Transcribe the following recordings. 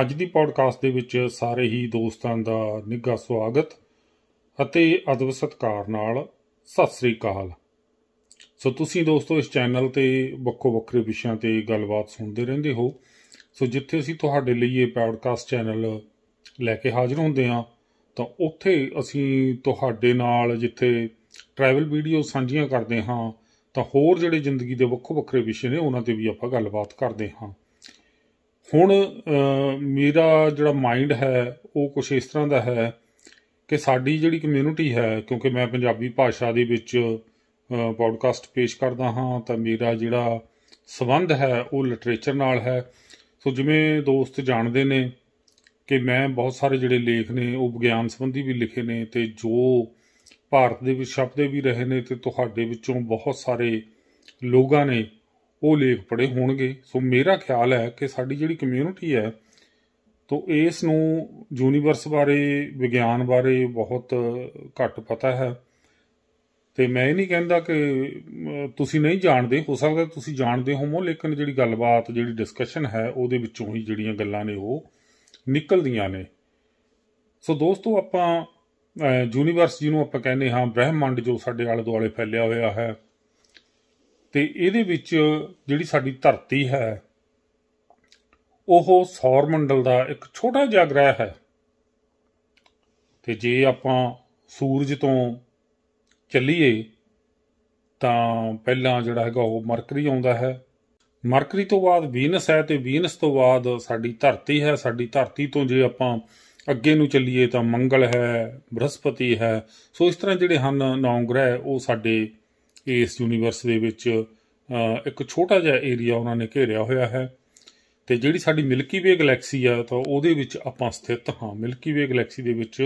ਅੱਜ ਦੀ ਪੌਡਕਾਸਟ ਦੇ ਵਿੱਚ ਸਾਰੇ ਹੀ ਦੋਸਤਾਂ ਦਾ ਨਿੱਘਾ ਸਵਾਗਤ ਅਤੇ ਅਦਬ ਸਤਕਾਰ ਨਾਲ ਸਤਿ ਸ੍ਰੀ ਅਕਾਲ ਸੋ ਤੁਸੀਂ ਦੋਸਤੋ ਇਸ ਚੈਨਲ ਤੇ ਵੱਖੋ ਵੱਖਰੇ ਵਿਸ਼ਿਆਂ ਤੇ ਗੱਲਬਾਤ ਸੁਣਦੇ ਰਹਿੰਦੇ ਹੋ ਸੋ ਜਿੱਥੇ ਅਸੀਂ ਤੁਹਾਡੇ ਲਈ ਇਹ ਪੌਡਕਾਸਟ ਚੈਨਲ ਲੈ ਕੇ ਹਾਜ਼ਰ ਹੁੰਦੇ ਹਾਂ ਤਾਂ ਉੱਥੇ ਅਸੀਂ ਤੁਹਾਡੇ ਨਾਲ ਜਿੱਥੇ ਟਰੈਵਲ ਵੀਡੀਓ ਸਾਂਝੀਆਂ ਕਰਦੇ ਹਾਂ ਤਾਂ ਹੋਰ ਜਿਹੜੇ ਜ਼ਿੰਦਗੀ ਦੇ ਵੱਖੋ ਵੱਖਰੇ ਵਿਸ਼ੇ ਨੇ ਉਹਨਾਂ ਤੇ ਵੀ ਆਪਾਂ ਗੱਲਬਾਤ ਕਰਦੇ ਹਾਂ ਹੁਣ ਮੇਰਾ ਜਿਹੜਾ ਮਾਈਂਡ ਹੈ ਉਹ ਕੁਝ ਇਸ ਤਰ੍ਹਾਂ ਦਾ ਹੈ ਕਿ ਸਾਡੀ ਜਿਹੜੀ ਕਮਿਊਨਿਟੀ ਹੈ ਕਿਉਂਕਿ ਮੈਂ ਪੰਜਾਬੀ ਭਾਸ਼ਾ ਦੇ ਵਿੱਚ ਪੌਡਕਾਸਟ ਪੇਸ਼ ਕਰਦਾ ਹਾਂ ਤਾਂ ਮੇਰਾ ਜਿਹੜਾ ਸਬੰਧ ਹੈ ਉਹ ਲਿਟਰੇਚਰ ਨਾਲ ਹੈ ਸੋ ਜਿਵੇਂ ਦੋਸਤ ਜਾਣਦੇ ਨੇ ਕਿ ਮੈਂ ਬਹੁਤ ਸਾਰੇ ਜਿਹੜੇ ਲੇਖ ਨੇ ਉਹ ਵਿਗਿਆਨ ਸੰਬੰਧੀ ਵੀ ਲਿਖੇ ਨੇ ਤੇ ਜੋ ਭਾਰਤ ਦੇ ਵਿੱਚ ਸ਼ਬਦ ਵੀ ਰਹੇ ਨੇ ਤੇ ਤੁਹਾਡੇ ਵਿੱਚੋਂ ਬਹੁਤ ਸਾਰੇ ਲੋਕਾਂ ਨੇ ਉਹ ਲੇਖ ਪੜੇ ਹੋਣਗੇ ਸੋ ਮੇਰਾ ਖਿਆਲ ਹੈ ਕਿ ਸਾਡੀ ਜਿਹੜੀ ਕਮਿਊਨਿਟੀ ਹੈ ਤੋਂ ਇਸ ਨੂੰ ਯੂਨੀਵਰਸ ਬਾਰੇ ਵਿਗਿਆਨ ਬਾਰੇ ਬਹੁਤ ਘੱਟ ਪਤਾ ਹੈ ਤੇ ਮੈਂ ਇਹ ਨਹੀਂ ਕਹਿੰਦਾ ਕਿ ਤੁਸੀਂ ਨਹੀਂ ਜਾਣਦੇ ਹੋ ਸਕਦਾ ਤੁਸੀਂ ਜਾਣਦੇ ਹੋਵੋ ਲੇਕਿਨ ਜਿਹੜੀ ਗੱਲਬਾਤ ਜਿਹੜੀ ਡਿਸਕਸ਼ਨ ਹੈ ਉਹਦੇ ਵਿੱਚੋਂ ਹੀ ਜਿਹੜੀਆਂ ਗੱਲਾਂ ਨੇ ਉਹ ਨਿਕਲਦੀਆਂ ਨੇ ਸੋ ਦੋਸਤੋ ਆਪਾਂ ਯੂਨੀਵਰਸ ਜਿਹਨੂੰ ਆਪਾਂ ਕਹਿੰਦੇ ਹਾਂ ਬ੍ਰਹਿਮੰਡ ਜੋ ਸਾਡੇ ਆਲੇ ਦੁਆਲੇ ਫੈਲਿਆ ਹੋਇਆ ਹੈ ਤੇ ਇਹਦੇ ਵਿੱਚ ਜਿਹੜੀ ਸਾਡੀ ਧਰਤੀ ਹੈ ਉਹ ਸੌਰ ਮੰਡਲ ਦਾ ਇੱਕ ਛੋਟਾ ਜਿਹਾ ਗ੍ਰਹਿ ਹੈ ਤੇ ਜੇ ਆਪਾਂ ਸੂਰਜ ਤੋਂ ਚੱਲੀਏ ਤਾਂ ਪਹਿਲਾਂ ਜਿਹੜਾ ਹੈਗਾ ਉਹ ਮਰਕਰੀ ਆਉਂਦਾ ਹੈ ਮਰਕਰੀ ਤੋਂ ਬਾਅਦ ਵੀਨਸ ਹੈ ਤੇ ਵੀਨਸ ਤੋਂ ਬਾਅਦ ਸਾਡੀ ਧਰਤੀ ਹੈ ਸਾਡੀ ਧਰਤੀ ਤੋਂ ਜੇ ਆਪਾਂ ਅੱਗੇ ਨੂੰ ਚੱਲੀਏ ਤਾਂ ਮੰਗਲ ਹੈ ਬ੍ਰਹਸਪਤੀ ਹੈ ਸੋ ਇਸ ਤਰ੍ਹਾਂ ਜਿਹੜੇ ਹਨ ਨੌ ਗ੍ਰਹਿ ਉਹ ਸਾਡੇ ਇਸ ਯੂਨੀਵਰਸ ਦੇ ਵਿੱਚ ਇੱਕ ਛੋਟਾ ਜਿਹਾ ਏਰੀਆ ਉਹਨਾਂ ਨੇ ਘੇਰਿਆ ਹੋਇਆ ਹੈ ਤੇ ਜਿਹੜੀ ਸਾਡੀ ਮਿਲਕੀ ਵੇ ਗੈਲੈਕਸੀ ਆ ਤਾਂ ਉਹਦੇ ਵਿੱਚ ਆਪਾਂ ਸਥਿਤ ਹਾਂ ਮਿਲਕੀ ਵੇ ਗੈਲੈਕਸੀ ਦੇ ਵਿੱਚ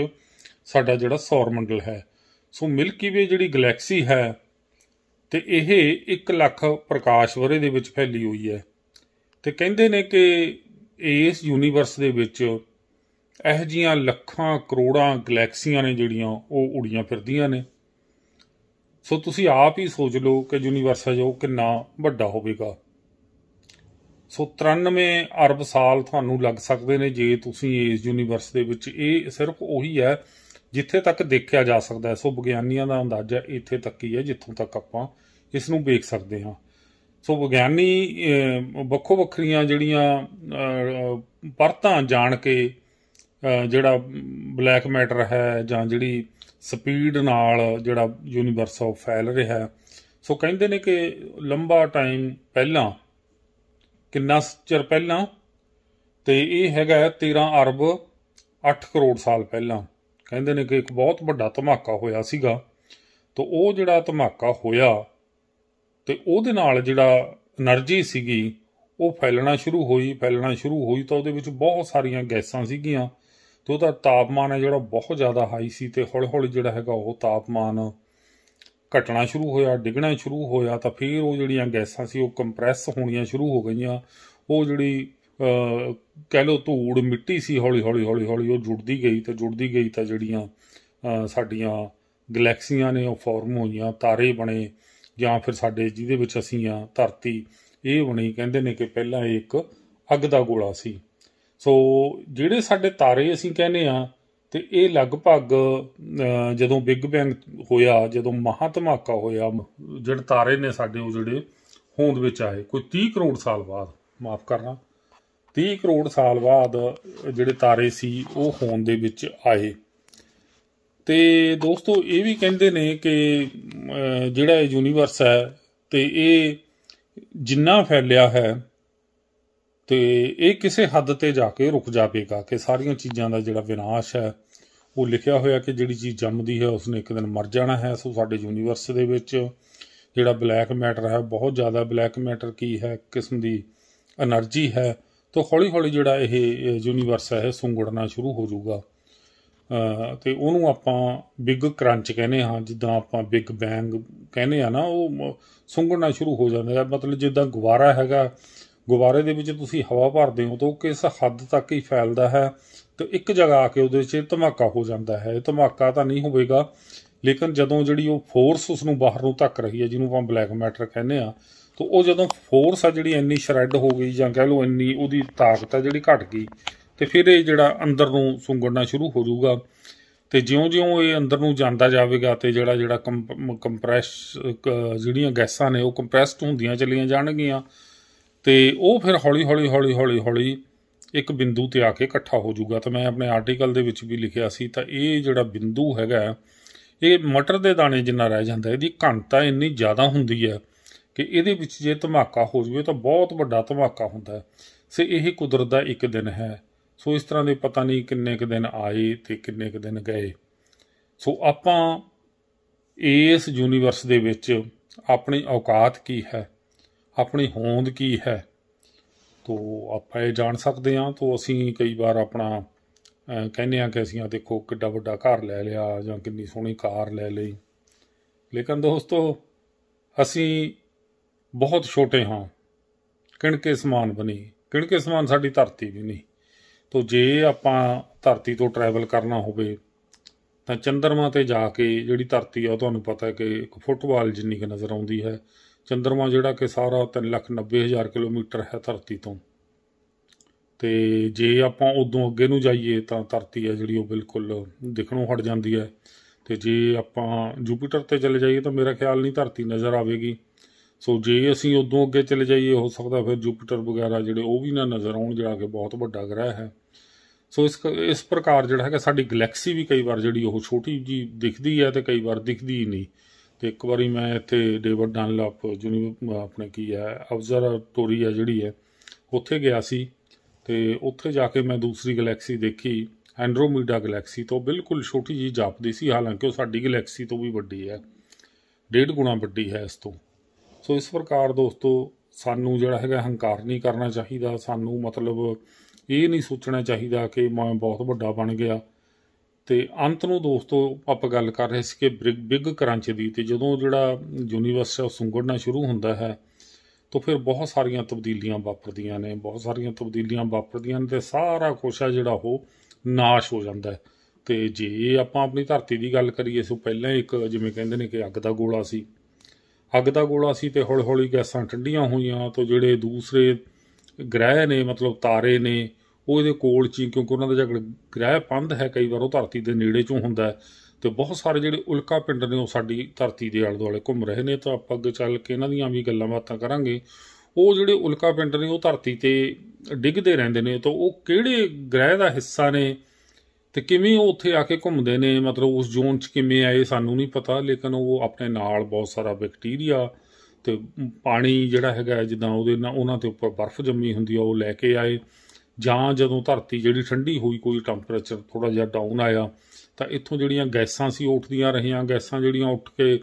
ਸਾਡਾ ਜਿਹੜਾ ਸੌਰ ਮੰਡਲ ਹੈ ਸੋ ਮਿਲਕੀ ਵੇ ਜਿਹੜੀ ਗੈਲੈਕਸੀ ਹੈ ਤੇ ਇਹ 1 ਲੱਖ ਪ੍ਰਕਾਸ਼ ਵਰੇ ਦੇ ਵਿੱਚ ਫੈਲੀ ਹੋਈ ਹੈ ਤੇ ਕਹਿੰਦੇ ਨੇ ਕਿ ਇਸ ਯੂਨੀਵਰਸ ਦੇ ਵਿੱਚ ਇਹ ਜੀਆਂ ਲੱਖਾਂ ਕਰੋੜਾਂ ਗੈਲੈਕਸੀਆਂ ਨੇ ਜਿਹੜੀਆਂ ਉਹ ਉੜੀਆਂ ਫਿਰਦੀਆਂ ਨੇ ਸੋ ਤੁਸੀਂ ਆਪ ਹੀ ਸੋਚ ਲਓ ਕਿ ਯੂਨੀਵਰਸ ਹੈ ਜੋ ਕਿੰਨਾ ਵੱਡਾ ਹੋਵੇਗਾ ਸੋ 93 ਅਰਬ ਸਾਲ ਤੁਹਾਨੂੰ ਲੱਗ ਸਕਦੇ ਨੇ ਜੇ ਤੁਸੀਂ ਇਸ ਯੂਨੀਵਰਸ ਦੇ ਵਿੱਚ ਇਹ ਸਿਰਫ ਉਹੀ ਹੈ ਜਿੱਥੇ ਤੱਕ ਦੇਖਿਆ ਜਾ ਸਕਦਾ ਹੈ ਸੋ ਵਿਗਿਆਨੀਆਂ ਦਾ ਅੰਦਾਜ਼ਾ ਇੱਥੇ ਤੱਕ ਹੀ ਹੈ ਜਿੱਥੋਂ ਤੱਕ ਆਪਾਂ ਇਸ ਨੂੰ ਵੇਖ ਸਕਦੇ ਹਾਂ ਸੋ ਵਿਗਿਆਨੀ ਵੱਖੋ ਵੱਖਰੀਆਂ ਜਿਹੜੀਆਂ ਪਰਤਾਂ ਜਾਣ ਕੇ ਜਿਹੜਾ ਬਲੈਕ ਮੈਟਰ ਹੈ ਜਾਂ ਜਿਹੜੀ ਸਪੀਡ ਨਾਲ ਜਿਹੜਾ ਯੂਨੀਵਰਸ ਆ ਫੈਲ ਰਿਹਾ ਸੋ ਕਹਿੰਦੇ ਨੇ ਕਿ ਲੰਬਾ ਟਾਈਮ ਪਹਿਲਾਂ ਕਿੰਨਾ ਚਿਰ ਪਹਿਲਾਂ ਤੇ ਇਹ ਹੈਗਾ 13 ਅਰਬ 8 ਕਰੋੜ ਸਾਲ ਪਹਿਲਾਂ ਕਹਿੰਦੇ ਨੇ ਕਿ ਇੱਕ ਬਹੁਤ ਵੱਡਾ ਧਮਾਕਾ ਹੋਇਆ ਸੀਗਾ ਤੋ ਉਹ ਜਿਹੜਾ ਧਮਾਕਾ ਹੋਇਆ ਤੇ ਉਹਦੇ ਨਾਲ ਜਿਹੜਾ એનર્ਜੀ ਸੀਗੀ ਉਹ ਫੈਲਣਾ ਸ਼ੁਰੂ ਹੋਈ ਫੈਲਣਾ ਸ਼ੁਰੂ ਹੋਈ ਤਾਂ ਉਹਦੇ ਵਿੱਚ ਬਹੁਤ ਸਾਰੀਆਂ ਗੈਸਾਂ ਸੀਗੀਆਂ ਤੇ ਉਹਦਾ ਤਾਪਮਾਨ ਹੈ ਜਿਹੜਾ ਬਹੁਤ ਜ਼ਿਆਦਾ ਹਾਈ ਸੀ ਤੇ ਹੌਲੀ-ਹੌਲੀ ਜਿਹੜਾ ਹੈਗਾ ਉਹ ਤਾਪਮਾਨ ਘਟਣਾ ਸ਼ੁਰੂ ਹੋਇਆ ਡਿੱਗਣਾ ਸ਼ੁਰੂ ਹੋਇਆ ਤਾਂ ਫਿਰ ਉਹ ਜਿਹੜੀਆਂ ਗੈਸਾਂ ਸੀ ਉਹ ਕੰਪਰੈਸ ਹੋਣੀਆਂ ਸ਼ੁਰੂ ਹੋ ਗਈਆਂ ਉਹ ਜਿਹੜੀ ਕਹਿ ਲੋ ਧੂੜ ਮਿੱਟੀ ਸੀ ਹੌਲੀ ਹੌਲੀ ਹੌਲੀ ਹੌਲੀ ਉਹ ਜੁੜਦੀ ਗਈ ਤੇ ਜੁੜਦੀ ਗਈ ਤਾਂ ਜਿਹੜੀਆਂ ਸਾਡੀਆਂ ਗੈਲੈਕਸੀਆਂ ਨੇ ਉਹ ਫਾਰਮ ਹੋਈਆਂ ਤਾਰੇ ਬਣੇ ਜਾਂ ਫਿਰ ਸਾਡੇ ਜਿਹਦੇ ਵਿੱਚ ਅਸੀਂ ਆ ਧਰਤੀ ਇਹ ਬਣੀ ਕਹਿੰਦੇ ਨੇ ਕਿ ਪਹਿਲਾਂ ਇਹ ਇੱਕ ਅੱਗ ਦਾ ਗੋਲਾ ਸੀ ਸੋ ਜਿਹੜੇ ਸਾਡੇ ਤਾਰੇ ਅਸੀਂ ਕਹਿੰਦੇ ਆ ਤੇ ਇਹ ਲਗਭਗ ਜਦੋਂ ਬਿਗ ਬੈਂਗ ਹੋਇਆ ਜਦੋਂ ਮਹਾ ਧਮਾਕਾ ਹੋਇਆ ਜਿਹੜੇ ਤਾਰੇ ਨੇ ਸਾਡੇ ਉਹ ਜਿਹੜੇ ਹੋਂਦ ਵਿੱਚ ਆਏ ਕੋਈ 30 ਕਰੋੜ ਸਾਲ ਬਾਅਦ ਮਾਫ ਕਰਨਾ 30 ਕਰੋੜ ਸਾਲ ਬਾਅਦ ਜਿਹੜੇ ਤਾਰੇ ਸੀ ਉਹ ਹੋਂਦ ਦੇ ਵਿੱਚ ਆਏ ਤੇ ਦੋਸਤੋ ਇਹ ਵੀ ਕਹਿੰਦੇ ਨੇ ਕਿ ਜਿਹੜਾ ਇਹ ਯੂਨੀਵਰਸ ਹੈ ਤੇ ਇਹ ਜਿੰਨਾ ਫੈਲਿਆ ਹੈ ਤੇ ਇਹ ਕਿਸੇ ਹੱਦ ਤੇ ਜਾ ਕੇ ਰੁਕ ਜਾਵੇਗਾ ਕਿ ਸਾਰੀਆਂ ਚੀਜ਼ਾਂ ਦਾ ਜਿਹੜਾ ਵਿਨਾਸ਼ ਹੈ ਉਹ ਲਿਖਿਆ ਹੋਇਆ ਕਿ ਜਿਹੜੀ ਚੀਜ਼ ਜੰਮਦੀ ਹੈ ਉਸਨੇ ਇੱਕ ਦਿਨ ਮਰ ਜਾਣਾ ਹੈ ਸੋ ਸਾਡੇ ਯੂਨੀਵਰਸ ਦੇ ਵਿੱਚ ਜਿਹੜਾ ਬਲੈਕ ਮੈਟਰ ਹੈ ਬਹੁਤ ਜ਼ਿਆਦਾ ਬਲੈਕ ਮੈਟਰ ਕੀ ਹੈ ਕਿਸਮ ਦੀ એનર્ਜੀ ਹੈ ਤੋ ਹੌਲੀ-ਹੌਲੀ ਜਿਹੜਾ ਇਹ ਯੂਨੀਵਰਸ ਹੈ ਸੁੰਗੜਨਾ ਸ਼ੁਰੂ ਹੋ ਜਾਊਗਾ ਤੇ ਉਹਨੂੰ ਆਪਾਂ ਬਿਗ ਕ੍ਰੰਚ ਕਹਿੰਦੇ ਹਾਂ ਜਿੱਦਾਂ ਆਪਾਂ ਬਿਗ ਬੈਂਗ ਕਹਿੰਦੇ ਆ ਨਾ ਉਹ ਸੁੰਗੜਨਾ ਸ਼ੁਰੂ ਹੋ ਜਾਂਦਾ ਹੈ ਮਤਲਬ ਜਿੱਦਾਂ ਗੁਵਾਰਾ ਹੈਗਾ ਗੁਬਾਰੇ ਦੇ ਵਿੱਚ ਤੁਸੀਂ ਹਵਾ ਭਰਦੇ ਹੋ ਤਾਂ ਉਹ ਕਿਸ ਹੱਦ ਤੱਕ ਹੀ ਫੈਲਦਾ ਹੈ ਤੇ ਇੱਕ ਜਗ੍ਹਾ ਆ ਕੇ ਉਹਦੇ ਵਿੱਚ ਧਮਾਕਾ ਹੋ ਜਾਂਦਾ ਹੈ ਇਹ ਧਮਾਕਾ ਤਾਂ ਨਹੀਂ ਹੋਵੇਗਾ ਲੇਕਿਨ ਜਦੋਂ ਜਿਹੜੀ ਉਹ ਫੋਰਸ ਉਸ ਨੂੰ ਬਾਹਰ ਨੂੰ ਧੱਕ ਰਹੀ ਹੈ ਜਿਹਨੂੰ ਆਪਾਂ ਬਲੈਕ ਮੈਟਰ ਕਹਿੰਦੇ ਆ ਤਾਂ ਉਹ ਜਦੋਂ ਫੋਰਸ ਆ ਜਿਹੜੀ ਇੰਨੀ ਸ਼ਰੈਡ ਹੋ ਗਈ ਜਾਂ ਕਹਿ ਲਓ ਇੰਨੀ ਉਹਦੀ ਤਾਕਤ ਆ ਜਿਹੜੀ ਘਟ ਗਈ ਤੇ ਫਿਰ ਇਹ ਜਿਹੜਾ ਅੰਦਰ ਨੂੰ ਸੁੰਗੜਨਾ ਸ਼ੁਰੂ ਹੋ ਜਾਊਗਾ ਤੇ ਜਿਉਂ-ਜਿਉਂ ਇਹ ਅੰਦਰ ਨੂੰ ਜਾਂਦਾ ਜਾਵੇਗਾ ਤੇ ਜਿਹੜਾ ਜਿਹੜਾ ਕੰਪਰੈਸ ਜਿਹੜੀਆਂ ਗੈਸਾਂ ਨੇ ਉਹ ਕੰਪਰੈਸਡ ਹੁੰਦੀਆਂ ਚੱਲੀਆਂ ਜਾਣਗੀਆਂ ਤੇ ਉਹ ਫਿਰ ਹੌਲੀ ਹੌਲੀ ਹੌਲੀ ਹੌਲੀ ਹੌਲੀ ਇੱਕ ਬਿੰਦੂ ਤੇ ਆ ਕੇ ਇਕੱਠਾ ਹੋ ਜਾਊਗਾ ਤਾਂ ਮੈਂ ਆਪਣੇ ਆਰਟੀਕਲ ਦੇ ਵਿੱਚ ਵੀ ਲਿਖਿਆ ਸੀ ਤਾਂ ਇਹ ਜਿਹੜਾ ਬਿੰਦੂ ਹੈਗਾ ਇਹ ਮਟਰ ਦੇ ਦਾਣੇ ਜਿੰਨਾ ਰਹਿ ਜਾਂਦਾ ਇਹਦੀ ਘਣਤਾ ਇੰਨੀ ਜ਼ਿਆਦਾ ਹੁੰਦੀ ਹੈ ਕਿ ਇਹਦੇ ਵਿੱਚ ਜੇ ਧਮਾਕਾ ਹੋ ਜਵੇ ਤਾਂ ਬਹੁਤ ਵੱਡਾ ਧਮਾਕਾ ਹੁੰਦਾ ਹੈ ਸੇ ਇਹ ਕੁਦਰਤ ਦਾ ਇੱਕ ਦਿਨ ਹੈ ਸੋ ਇਸ ਤਰ੍ਹਾਂ ਦੇ ਪਤਾ ਨਹੀਂ ਕਿੰਨੇ ਕ ਦਿਨ ਆਏ ਤੇ ਕਿੰਨੇ ਕ ਦਿਨ ਗਏ ਸੋ ਆਪਾਂ ਇਸ ਯੂਨੀਵਰਸ ਦੇ ਵਿੱਚ ਆਪਣੀ ਔਕਾਤ ਕੀ ਹੈ ਆਪਣੀ ਹੋਂਦ ਕੀ ਹੈ ਤੋ ਆਪਾਂ ਇਹ ਜਾਣ ਸਕਦੇ ਹਾਂ ਤੋ ਅਸੀਂ ਕਈ ਵਾਰ ਆਪਣਾ ਕਹਿੰਦੇ ਆ ਕਿ ਅਸੀਂ ਆ ਦੇਖੋ ਕਿੱਡਾ ਵੱਡਾ ਘਰ ਲੈ ਲਿਆ ਜਾਂ ਕਿੰਨੀ ਸੋਹਣੀ ਕਾਰ ਲੈ ਲਈ ਲੇਕਿਨ ਦੋਸਤੋ ਅਸੀਂ ਬਹੁਤ ਛੋਟੇ ਹਾਂ ਕਿਣਕੇ ਸਮਾਨ ਬਣੀ ਕਿਣਕੇ ਸਮਾਨ ਸਾਡੀ ਧਰਤੀ ਵੀ ਨਹੀਂ ਤੋ ਜੇ ਆਪਾਂ ਧਰਤੀ ਤੋਂ ਟਰੈਵਲ ਕਰਨਾ ਹੋਵੇ ਤਾਂ ਚੰਦਰਮਾ ਤੇ ਜਾ ਕੇ ਜਿਹੜੀ ਧਰਤੀ ਆ ਤੁਹਾਨੂੰ ਪਤਾ ਹੈ ਕਿ ਇੱਕ ਫੁੱਟਬਾਲ ਜਿੰਨੀ ਕਿ ਨਜ਼ਰ ਆਉਂਦੀ ਹੈ ਚੰਦਰਮਾ ਜਿਹੜਾ ਕਿ ਸਾਰਾ 390000 ਕਿਲੋਮੀਟਰ ਹੈ ਧਰਤੀ ਤੋਂ ਤੇ ਜੇ ਆਪਾਂ ਉਦੋਂ ਅੱਗੇ ਨੂੰ ਜਾਈਏ ਤਾਂ ਧਰਤੀ ਹੈ ਜਿਹੜੀ ਉਹ ਬਿਲਕੁਲ ਦਿਖਣੋਂ ਹਟ ਜਾਂਦੀ ਹੈ ਤੇ ਜੇ ਆਪਾਂ ਜੂਪੀਟਰ ਤੇ ਚਲੇ ਜਾਈਏ ਤਾਂ ਮੇਰਾ ਖਿਆਲ ਨਹੀਂ ਧਰਤੀ ਨਜ਼ਰ ਆਵੇਗੀ ਸੋ ਜੇ ਅਸੀਂ ਉਦੋਂ ਅੱਗੇ ਚਲੇ ਜਾਈਏ ਹੋ ਸਕਦਾ ਫਿਰ ਜੂਪੀਟਰ ਵਗੈਰਾ ਜਿਹੜੇ ਉਹ ਵੀ ਨਾ ਨਜ਼ਰ ਆਉਣ ਜਿਹੜਾ ਕਿ ਬਹੁਤ ਵੱਡਾ ਗ੍ਰਹਿ ਹੈ ਸੋ ਇਸ ਇਸ ਪ੍ਰਕਾਰ ਜਿਹੜਾ ਹੈਗਾ ਸਾਡੀ ਗੈਲੈਕਸੀ ਵੀ ਕਈ ਵਾਰ ਜਿਹੜੀ ਉਹ ਛੋਟੀ ਜੀ ਦਿਖਦੀ ਹੈ ਤੇ ਕਈ ਵਾਰ ਦਿਖਦੀ ਹੀ ਨਹੀਂ ਤੇ ਇੱਕ ਵਾਰੀ ਮੈਂ ਇੱਥੇ ਡੇਵਿਡ ਡਨਲਪ ਜੁਨੀ ਆਪਣੇ ਕੀ ਹੈ ਆਬਜ਼ਰਵਾਟੋਰੀ ਹੈ ਜਿਹੜੀ ਹੈ ਉੱਥੇ ਗਿਆ ਸੀ ਤੇ ਉੱਥੇ ਜਾ ਕੇ ਮੈਂ ਦੂਸਰੀ ਗੈਲੈਕਸੀ ਦੇਖੀ ਐਂਡਰੋਮੀਡਾ ਗੈਲੈਕਸੀ ਤੋਂ ਬਿਲਕੁਲ ਛੋਟੀ ਜੀ ਜਾਪਦੀ ਸੀ ਹਾਲਾਂਕਿ ਉਹ ਸਾਡੀ ਗੈਲੈਕਸੀ ਤੋਂ ਵੀ ਵੱਡੀ ਹੈ ਡੇਢ ਗੁਣਾ ਵੱਡੀ ਹੈ ਇਸ ਤੋਂ ਸੋ ਇਸ ਪ੍ਰਕਾਰ ਦੋਸਤੋ ਸਾਨੂੰ ਜਿਹੜਾ ਹੈਗਾ ਹੰਕਾਰ ਨਹੀਂ ਕਰਨਾ ਚਾਹੀਦਾ ਸਾਨੂੰ ਮਤਲਬ ਇਹ ਨਹੀਂ ਸੋਚਣਾ ਚਾਹੀਦਾ ਕਿ ਮੈਂ ਬਹੁਤ ਵੱਡਾ ਬਣ ਗਿਆ ਤੇ ਅੰਤ ਨੂੰ ਦੋਸਤੋ ਆਪਾਂ ਗੱਲ ਕਰ ਰਹੇ ਸੀ ਕਿ ਬਿਗ ਕਰੰਚ ਦੀ ਤੇ ਜਦੋਂ ਜਿਹੜਾ ਯੂਨੀਵਰਸ ਹੈ ਉਹ ਸੁੰਗੜਨਾ ਸ਼ੁਰੂ ਹੁੰਦਾ ਹੈ ਤਾਂ ਫਿਰ ਬਹੁਤ ਸਾਰੀਆਂ ਤਬਦੀਲੀਆਂ ਵਾਪਰਦੀਆਂ ਨੇ ਬਹੁਤ ਸਾਰੀਆਂ ਤਬਦੀਲੀਆਂ ਵਾਪਰਦੀਆਂ ਨੇ ਤੇ ਸਾਰਾ ਕੁਝ ਆ ਜਿਹੜਾ ਉਹ ਨਾਸ਼ ਹੋ ਜਾਂਦਾ ਹੈ ਤੇ ਜੇ ਆਪਾਂ ਆਪਣੀ ਧਰਤੀ ਦੀ ਗੱਲ ਕਰੀਏ ਸੋ ਪਹਿਲਾਂ ਇੱਕ ਜਿਵੇਂ ਕਹਿੰਦੇ ਨੇ ਕਿ ਅੱਗ ਦਾ ਗੋਲਾ ਸੀ ਅੱਗ ਦਾ ਗੋਲਾ ਸੀ ਤੇ ਹੌਲੀ-ਹੌਲੀ ਗੈਸਾਂ ਠੰਡੀਆਂ ਹੋਈਆਂ ਤਾਂ ਜਿਹੜੇ ਦੂਸਰੇ ਗ੍ਰਹਿ ਨੇ ਮਤਲਬ ਤਾਰੇ ਨੇ ਉਹ ਇਹਦੇ ਕੋਲ ਚ ਕਿਉਂਕਿ ਉਹਨਾਂ ਦਾ ਜਿਹੜਾ ਗ੍ਰਹਿ ਪੰਧ ਹੈ ਕਈ ਵਾਰ ਉਹ ਧਰਤੀ ਦੇ ਨੇੜੇ ਚੋਂ ਹੁੰਦਾ ਤੇ ਬਹੁਤ ਸਾਰੇ ਜਿਹੜੇ ਉਲਕਾ ਪਿੰਡ ਨੇ ਉਹ ਸਾਡੀ ਧਰਤੀ ਦੇ ਆਲੇ ਦੁਆਲੇ ਘੁੰਮ ਰਹੇ ਨੇ ਤਾਂ ਆਪਾਂ ਅੱਗੇ ਚੱਲ ਕੇ ਇਹਨਾਂ ਦੀਆਂ ਵੀ ਗੱਲਾਂ ਬਾਤਾਂ ਕਰਾਂਗੇ ਉਹ ਜਿਹੜੇ ਉਲਕਾ ਪਿੰਡ ਨੇ ਉਹ ਧਰਤੀ ਤੇ ਡਿੱਗਦੇ ਰਹਿੰਦੇ ਨੇ ਤਾਂ ਉਹ ਕਿਹੜੇ ਗ੍ਰਹਿ ਦਾ ਹਿੱਸਾ ਨੇ ਤੇ ਕਿਵੇਂ ਉਹ ਉੱਥੇ ਆ ਕੇ ਘੁੰਮਦੇ ਨੇ ਮਤਲਬ ਉਸ ਜ਼ੋਨ 'ਚ ਕਿਵੇਂ ਆਏ ਸਾਨੂੰ ਨਹੀਂ ਪਤਾ ਲੇਕਿਨ ਉਹ ਆਪਣੇ ਨਾਲ ਬਹੁਤ ਸਾਰਾ ਬੈਕਟੀਰੀਆ ਤੇ ਪਾਣੀ ਜਿਹੜਾ ਹੈਗਾ ਜਿੱਦਾਂ ਉਹਦੇ ਨਾਲ ਉਹਨਾਂ ਤੇ ਉੱਪਰ ਬਰਫ਼ ਜੰਮੀ ਹੁੰਦੀ ਆ ਉਹ ਲੈ ਕੇ ਆਏ ਜਾਂ ਜਦੋਂ ਧਰਤੀ ਜਿਹੜੀ ਠੰਡੀ ਹੋਈ ਕੋਈ ਟੈਂਪਰੇਚਰ ਥੋੜਾ ਜਿਹਾ ਡਾਊਨ ਆਇਆ ਤਾਂ ਇੱਥੋਂ ਜਿਹੜੀਆਂ ਗੈਸਾਂ ਸੀ ਉੱਠਦੀਆਂ ਰਹੀਆਂ ਗੈਸਾਂ ਜਿਹੜੀਆਂ ਉੱਠ ਕੇ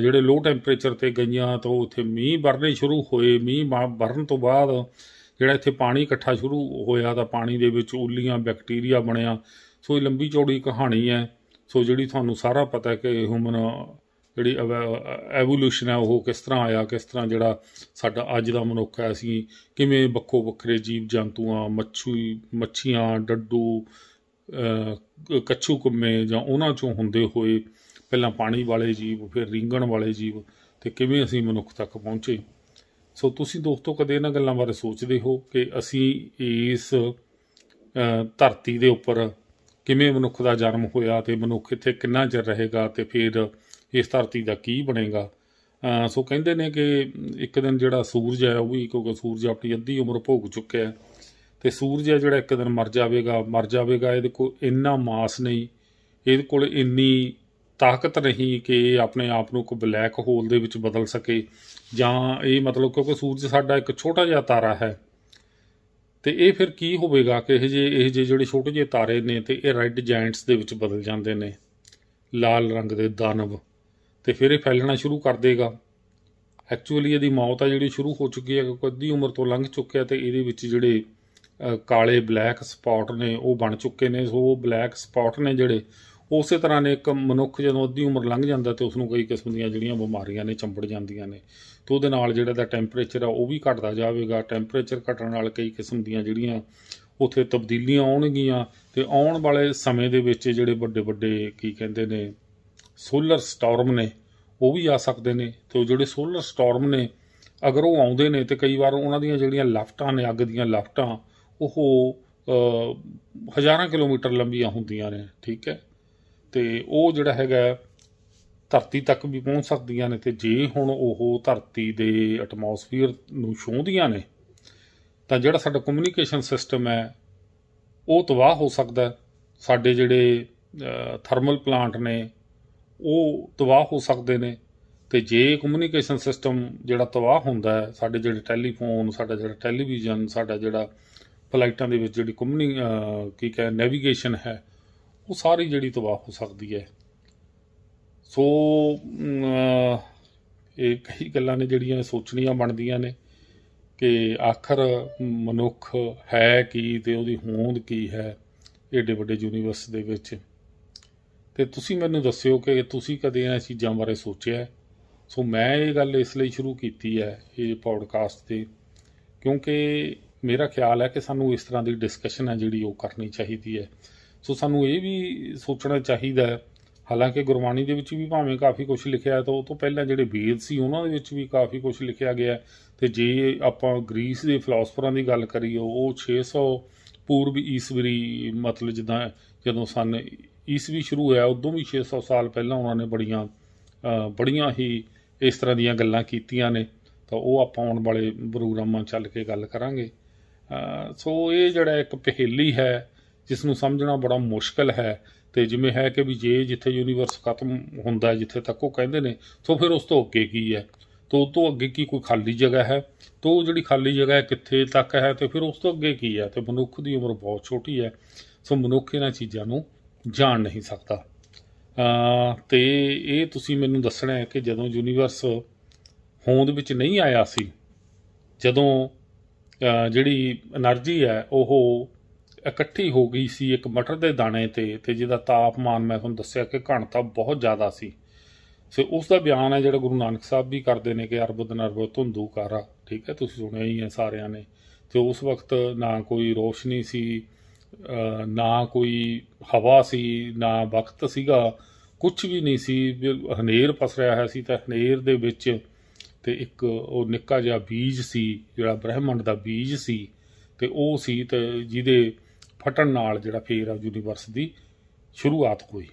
ਜਿਹੜੇ ਲੋ ਟੈਂਪਰੇਚਰ ਤੇ ਗਈਆਂ ਤਾਂ ਉੱਥੇ ਮੀਂਹ ਵਰਨੇ ਸ਼ੁਰੂ ਹੋਏ ਮੀਂਹ ਵਰਨ ਤੋਂ ਬਾਅਦ ਜਿਹੜਾ ਇੱਥੇ ਪਾਣੀ ਇਕੱਠਾ ਸ਼ੁਰੂ ਹੋਇਆ ਤਾਂ ਪਾਣੀ ਦੇ ਵਿੱਚ ਉਲੀਆਂ ਬੈਕਟੀਰੀਆ ਬਣਿਆ ਸੋ ਇਹ ਲੰਬੀ ਚੌੜੀ ਕਹਾਣੀ ਹੈ ਸੋ ਜਿਹੜੀ ਤੁਹਾਨੂੰ ਸਾਰਾ ਪਤਾ ਹੈ ਕਿ ਹਿਊਮਨ ਜਿਹੜੀ ਐਵੋਲੂਸ਼ਨ ਹੈ ਉਹ ਕਿਸ ਤਰ੍ਹਾਂ ਆਇਆ ਕਿਸ ਤਰ੍ਹਾਂ ਜਿਹੜਾ ਸਾਡਾ ਅੱਜ ਦਾ ਮਨੁੱਖ ਹੈ ਅਸੀਂ ਕਿਵੇਂ ਬੱਕੋ ਬੱਕਰੇ ਜੀਵ ਜੰਤੂਆਂ ਮੱਛੂ ਮੱਛੀਆਂ ਡੱਡੂ ਕੱਛੂ ਕੁੰਮੇ ਜਾਂ ਉਹਨਾਂ ਚੋਂ ਹੁੰਦੇ ਹੋਏ ਪਹਿਲਾਂ ਪਾਣੀ ਵਾਲੇ ਜੀਵ ਫਿਰ ਰਿੰਗਣ ਵਾਲੇ ਜੀਵ ਤੇ ਕਿਵੇਂ ਅਸੀਂ ਮਨੁੱਖ ਤੱਕ ਪਹੁੰਚੇ ਸੋ ਤੁਸੀਂ ਦੋਸਤੋ ਕਦੇ ਇਹਨਾਂ ਗੱਲਾਂ ਬਾਰੇ ਸੋਚਦੇ ਹੋ ਕਿ ਅਸੀਂ ਇਸ ਧਰਤੀ ਦੇ ਉੱਪਰ ਕਿਵੇਂ ਮਨੁੱਖ ਦਾ ਜਨਮ ਹੋਇਆ ਤੇ ਮਨੁੱਖ ਇੱਥੇ ਕਿੰਨਾ ਚਿਰ ਰਹੇਗਾ ਤੇ ਫਿਰ ਇਸ ਧਰਤੀ ਦਾ ਕੀ ਬਣੇਗਾ ਸੋ ਕਹਿੰਦੇ ਨੇ ਕਿ ਇੱਕ ਦਿਨ ਜਿਹੜਾ ਸੂਰਜ ਹੈ ਉਹ ਵੀ ਕਿਉਂਕਿ ਸੂਰਜ ਆਪਣੀ ਅੱਧੀ ਉਮਰ ਭੋਗ ਚੁੱਕਿਆ ਹੈ ਤੇ ਸੂਰਜ ਹੈ ਜਿਹੜਾ ਇੱਕ ਦਿਨ ਮਰ ਜਾਵੇਗਾ ਮਰ ਜਾਵੇਗਾ ਇਹਦੇ ਕੋਲ ਇੰਨਾ ਮਾਸ ਨਹੀਂ ਇਹਦੇ ਕੋਲ ਇੰਨੀ ਤਾਕਤ ਨਹੀਂ ਕਿ ਇਹ ਆਪਣੇ ਆਪ ਨੂੰ ਕੋ ਬਲੈਕ ਹੋਲ ਦੇ ਵਿੱਚ ਬਦਲ ਸਕੇ ਜਾਂ ਇਹ ਮਤਲਬ ਕਿਉਂਕਿ ਸੂਰਜ ਸਾਡਾ ਇੱਕ ਛੋਟਾ ਜਿਹਾ ਤਾਰਾ ਹੈ ਤੇ ਇਹ ਫਿਰ ਕੀ ਹੋਵੇਗਾ ਕਿ ਇਹ ਜੇ ਇਹ ਜੇ ਜਿਹੜੇ ਛੋਟੇ ਜਿਹੇ ਤਾਰੇ ਨੇ ਤੇ ਇਹ ਰੈੱਡ ਜਾਇੰਟਸ ਦੇ ਵਿੱਚ ਬਦਲ ਜਾਂਦੇ ਨੇ ਲਾਲ ਰੰਗ ਦੇ ਦਾਨਵ ਤੇ ਫਿਰ ਇਹ ਫੈਲਣਾ ਸ਼ੁਰੂ ਕਰ ਦੇਗਾ ਐਕਚੁਅਲੀ ਇਹਦੀ ਮੌਤ ਆ ਜਿਹੜੀ ਸ਼ੁਰੂ ਹੋ ਚੁੱਕੀ ਹੈ ਕਿਉਂਕਿ ਅੱਧੀ ਉਮਰ ਤੋਂ ਲੰਘ ਚੁੱਕਿਆ ਤੇ ਇਹਦੇ ਵਿੱਚ ਜਿਹੜੇ ਕਾਲੇ ਬਲੈਕ ਸਪੌਟ ਨੇ ਉਹ ਬਣ ਚੁੱਕੇ ਨੇ ਸੋ ਉਹ ਬਲੈਕ ਸਪੌਟ ਨੇ ਜਿਹੜੇ ਉਸੇ ਤਰ੍ਹਾਂ ਨੇ ਇੱਕ ਮਨੁੱਖ ਜਦੋਂ ਅੱਧੀ ਉਮਰ ਲੰਘ ਜਾਂਦਾ ਤੇ ਉਸ ਨੂੰ ਕਈ ਕਿਸਮ ਦੀਆਂ ਜਿਹੜੀਆਂ ਬਿਮਾਰੀਆਂ ਨੇ ਚੰਬੜ ਜਾਂਦੀਆਂ ਨੇ ਤੋਂ ਉਹਦੇ ਨਾਲ ਜਿਹੜਾ ਦਾ ਟੈਂਪਰੇਚਰ ਆ ਉਹ ਵੀ ਘਟਦਾ ਜਾਵੇਗਾ ਟੈਂਪਰੇਚਰ ਘਟਣ ਨਾਲ ਕਈ ਕਿਸਮ ਦੀਆਂ ਜਿਹੜੀਆਂ ਉਥੇ ਤਬਦੀਲੀਆਂ ਆਉਣਗੀਆਂ ਤੇ ਆਉਣ ਵਾਲੇ ਸਮੇਂ ਦੇ ਵਿੱਚ ਜਿਹੜੇ ਵੱਡੇ ਵੱਡੇ ਕੀ ਕਹਿੰਦੇ ਨੇ ਸੋਲਰ ਸਟਾਰਮ ਨੇ ਉਹ ਵੀ ਆ ਸਕਦੇ ਨੇ ਤੇ ਜਿਹੜੇ ਸੋਲਰ ਸਟਾਰਮ ਨੇ ਅਗਰ ਉਹ ਆਉਂਦੇ ਨੇ ਤੇ ਕਈ ਵਾਰ ਉਹਨਾਂ ਦੀਆਂ ਜਿਹੜੀਆਂ ਲਫਟਾਂ ਨੇ ਅੱਗ ਦੀਆਂ ਲਫਟਾਂ ਉਹ ਹਜ਼ਾਰਾਂ ਕਿਲੋਮੀਟਰ ਲੰਬੀਆਂ ਹੁੰਦੀਆਂ ਨੇ ਠੀਕ ਹੈ ਤੇ ਉਹ ਜਿਹੜਾ ਹੈਗਾ ਧਰਤੀ ਤੱਕ ਵੀ ਪਹੁੰਚ ਸਕਦੀਆਂ ਨੇ ਤੇ ਜੇ ਹੁਣ ਉਹ ਧਰਤੀ ਦੇ ਐਟਮੋਸਫੀਅਰ ਨੂੰ ਛੂਹਦੀਆਂ ਨੇ ਤਾਂ ਜਿਹੜਾ ਸਾਡਾ ਕਮਿਊਨੀਕੇਸ਼ਨ ਸਿਸਟਮ ਹੈ ਉਹ ਤਬਾਹ ਹੋ ਸਕਦਾ ਸਾਡੇ ਜਿਹੜੇ ਥਰਮਲ ਪਲਾਂਟ ਨੇ ਉਹ ਤਬਾਹ ਹੋ ਸਕਦੇ ਨੇ ਤੇ ਜੇ ਕਮਿਊਨੀਕੇਸ਼ਨ ਸਿਸਟਮ ਜਿਹੜਾ ਤਬਾਹ ਹੁੰਦਾ ਹੈ ਸਾਡੇ ਜਿਹੜੇ ਟੈਲੀਫੋਨ ਸਾਡਾ ਜਿਹੜਾ ਟੈਲੀਵਿਜ਼ਨ ਸਾਡਾ ਜਿਹੜਾ ਫਲਾਈਟਾਂ ਦੇ ਵਿੱਚ ਜਿਹੜੀ ਕਮਿਊਨੀ ਕੀ ਕਹੇ ਨੈਵੀਗੇਸ਼ਨ ਹੈ ਉਹ ਸਾਰੀ ਜਿਹੜੀ ਤਬਾਹ ਹੋ ਸਕਦੀ ਹੈ ਸੋ ਇਹ ਕਈ ਗੱਲਾਂ ਨੇ ਜਿਹੜੀਆਂ ਸੋਚਣੀਆਂ ਬਣਦੀਆਂ ਨੇ ਕਿ ਆਖਰ ਮਨੁੱਖ ਹੈ ਕੀ ਤੇ ਉਹਦੀ ਹੋਂਦ ਕੀ ਹੈ ਏਡੇ ਵੱਡੇ ਯੂਨੀਵਰਸ ਦੇ ਵਿੱਚ ਤੇ ਤੁਸੀਂ ਮੈਨੂੰ ਦੱਸਿਓ ਕਿ ਤੁਸੀਂ ਕਦੇ ਇਹਨਾਂ ਚੀਜ਼ਾਂ ਬਾਰੇ ਸੋਚਿਆ ਸੋ ਮੈਂ ਇਹ ਗੱਲ ਇਸ ਲਈ ਸ਼ੁਰੂ ਕੀਤੀ ਹੈ ਇਹ ਪੌਡਕਾਸਟ ਤੇ ਕਿਉਂਕਿ ਮੇਰਾ ਖਿਆਲ ਹੈ ਕਿ ਸਾਨੂੰ ਇਸ ਤਰ੍ਹਾਂ ਦੀ ਡਿਸਕਸ਼ਨ ਹੈ ਜਿਹੜੀ ਉਹ ਕਰਨੀ ਚਾਹੀਦੀ ਹੈ ਸੋ ਸਾਨੂੰ ਇਹ ਵੀ ਸੋਚਣਾ ਚਾਹੀਦਾ ਹੈ ਹਾਲਾਂਕਿ ਗੁਰਬਾਣੀ ਦੇ ਵਿੱਚ ਵੀ ਭਾਵੇਂ ਕਾਫੀ ਕੁਝ ਲਿਖਿਆ ਹੈ ਤਾਂ ਉਹ ਤੋਂ ਪਹਿਲਾਂ ਜਿਹੜੇ ਵੇਦ ਸੀ ਉਹਨਾਂ ਦੇ ਵਿੱਚ ਵੀ ਕਾਫੀ ਕੁਝ ਲਿਖਿਆ ਗਿਆ ਤੇ ਜੇ ਆਪਾਂ ਗ੍ਰੀਸ ਦੇ ਫਿਲਾਸਫਰਾਂ ਦੀ ਗੱਲ ਕਰੀਏ ਉਹ 600 ਪੂਰਬ ਈਸਵਰੀ ਮਤਲਬ ਜਿੱਦਾਂ ਜਦੋਂ ਸਨ ਈਸਵੀ ਸ਼ੁਰੂ ਹੋਇਆ ਉਦੋਂ ਵੀ 600 ਸਾਲ ਪਹਿਲਾਂ ਉਹਨਾਂ ਨੇ ਬੜੀਆਂ ਬੜੀਆਂ ਹੀ ਇਸ ਤਰ੍ਹਾਂ ਦੀਆਂ ਗੱਲਾਂ ਕੀਤੀਆਂ ਨੇ ਤਾਂ ਉਹ ਆਪਾਂ ਆਉਣ ਵਾਲੇ ਪ੍ਰੋਗਰਾਮਾਂ ਚੱਲ ਕੇ ਗੱਲ ਕਰਾਂਗੇ ਸੋ ਇਹ ਜਿਹੜਾ ਇੱਕ ਪਹੇਲੀ ਹੈ ਜਿਸ ਨੂੰ ਸਮਝਣਾ ਬੜਾ ਮੁਸ਼ਕਲ ਹੈ ਤੇ ਜਿਵੇਂ ਹੈ ਕਿ ਵੀ ਜੇ ਜਿੱਥੇ ਯੂਨੀਵਰਸ ਖਤਮ ਹੁੰਦਾ ਜਿੱਥੇ ਤੱਕ ਉਹ ਕਹਿੰਦੇ ਨੇ ਸੋ ਫਿਰ ਉਸ ਤੋਂ ਅੱਗੇ ਕੀ ਹੈ ਤੋ ਉਸ ਤੋਂ ਅੱਗੇ ਕੀ ਕੋਈ ਖਾਲੀ ਜਗ੍ਹਾ ਹੈ ਤੋ ਜਿਹੜੀ ਖਾਲੀ ਜਗ੍ਹਾ ਹੈ ਕਿੱਥੇ ਤੱਕ ਹੈ ਤੇ ਫਿਰ ਉਸ ਤੋਂ ਅੱਗੇ ਕੀ ਹੈ ਤੇ ਮਨੁੱਖ ਦੀ ਉਮਰ ਬਹੁਤ ਛੋਟੀ ਹੈ ਸੋ ਮਨੁੱਖ ਇਹਨਾਂ ਚੀਜ਼ਾਂ ਨੂੰ ਜਾਣ ਨਹੀਂ ਸਕਦਾ ਤੇ ਇਹ ਤੁਸੀਂ ਮੈਨੂੰ ਦੱਸਣਾ ਹੈ ਕਿ ਜਦੋਂ ਯੂਨੀਵਰਸ ਹੋਂਦ ਵਿੱਚ ਨਹੀਂ ਆਇਆ ਸੀ ਜਦੋਂ ਜਿਹੜੀ એનર્ਜੀ ਹੈ ਉਹ ਇਕੱਠੀ ਹੋ ਗਈ ਸੀ ਇੱਕ ਮਟਰ ਦੇ ਦਾਣੇ ਤੇ ਤੇ ਜਿਹਦਾ ਤਾਪਮਾਨ ਮੈਂ ਤੁਹਾਨੂੰ ਦੱਸਿਆ ਕਿ ਘਣਤਾ ਬਹੁਤ ਜ਼ਿਆਦਾ ਸੀ ਸੋ ਉਸ ਦਾ ਬਿਆਨ ਹੈ ਜਿਹੜਾ ਗੁਰੂ ਨਾਨਕ ਸਾਹਿਬ ਵੀ ਕਰਦੇ ਨੇ ਕਿ ਅਰਬਦ ਨਰਬ ਧੁੰਦੂ ਕਾਰਾ ਠੀਕ ਹੈ ਤੁਸੀਂ ਸੁਣਿਆ ਹੀ ਹੈ ਸਾਰਿਆਂ ਨੇ ਤੇ ਉਸ ਵਕਤ ਨਾ ਕੋਈ ਰੋਸ਼ਨੀ ਸੀ ਨਾ ਕੋਈ ਹਵਾ ਸੀ ਨਾ ਵਕਤ ਸੀਗਾ ਕੁਝ ਵੀ ਨਹੀਂ ਸੀ ਹਨੇਰ ਪਸ ਰਿਹਾ ਹੈ ਸੀ ਤਾਂ ਹਨੇਰ ਦੇ ਵਿੱਚ ਤੇ ਇੱਕ ਉਹ ਨਿੱਕਾ ਜਿਹਾ ਬੀਜ ਸੀ ਜਿਹੜਾ ਬ੍ਰਹਿਮੰਡ ਦਾ ਬੀਜ ਸੀ ਤੇ ਉਹ ਸੀ ਤੇ ਜਿਹਦੇ ਫਟਣ ਨਾਲ ਜਿਹੜਾ ਫੇਰ ਆ ਯੂਨੀਵਰਸ ਦੀ ਸ਼ੁਰੂਆਤ ਹੋਈ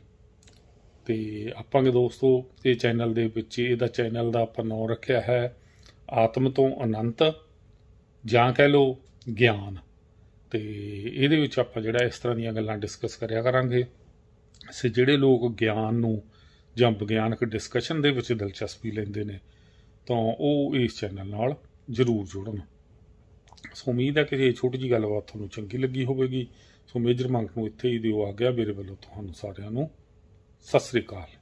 ਤੇ ਆਪਾਂ ਦੇ ਦੋਸਤੋ ਇਹ ਚੈਨਲ ਦੇ ਵਿੱਚ ਇਹਦਾ ਚੈਨਲ ਦਾ ਆਪਾਂ ਨਾਮ ਰੱਖਿਆ ਹੈ ਆਤਮ ਤੋਂ ਅਨੰਤ ਜਾਂ ਕਹਿ ਲੋ ਗਿਆਨ ਤੇ ਇਹਦੇ ਵਿੱਚ ਆਪਾਂ ਜਿਹੜਾ ਇਸ ਤਰ੍ਹਾਂ ਦੀਆਂ ਗੱਲਾਂ ਡਿਸਕਸ ਕਰਿਆ ਕਰਾਂਗੇ ਸੇ ਜਿਹੜੇ ਲੋਕ ਗਿਆਨ ਨੂੰ ਜਾਂ ਵਿਗਿਆਨਕ ਡਿਸਕਸ਼ਨ ਦੇ ਵਿੱਚ ਦਿਲਚਸਪੀ ਲੈਂਦੇ ਨੇ ਤਾਂ ਉਹ ਇਸ ਚੈਨਲ ਨਾਲ ਜ਼ਰੂਰ ਜੁੜਨ ਸੋ ਉਮੀਦ ਹੈ ਕਿ ਇਹ ਛੋਟੀ ਜੀ ਗੱਲਬਾਤ ਤੁਹਾਨੂੰ ਚੰਗੀ ਲੱਗੀ ਹੋਵੇਗੀ ਸੋ ਮੇਜਰ ਮੰਗ ਨੂੰ ਇੱਥੇ ਹੀ ਦਿਓ ਆ ਗਿਆ ਮੇਰੇ ਵੱਲੋਂ ਤੁਹਾਨੂੰ ਸਾਰਿਆਂ ਨੂੰ ਸਤਿ ਸ੍ਰੀ ਅਕਾਲ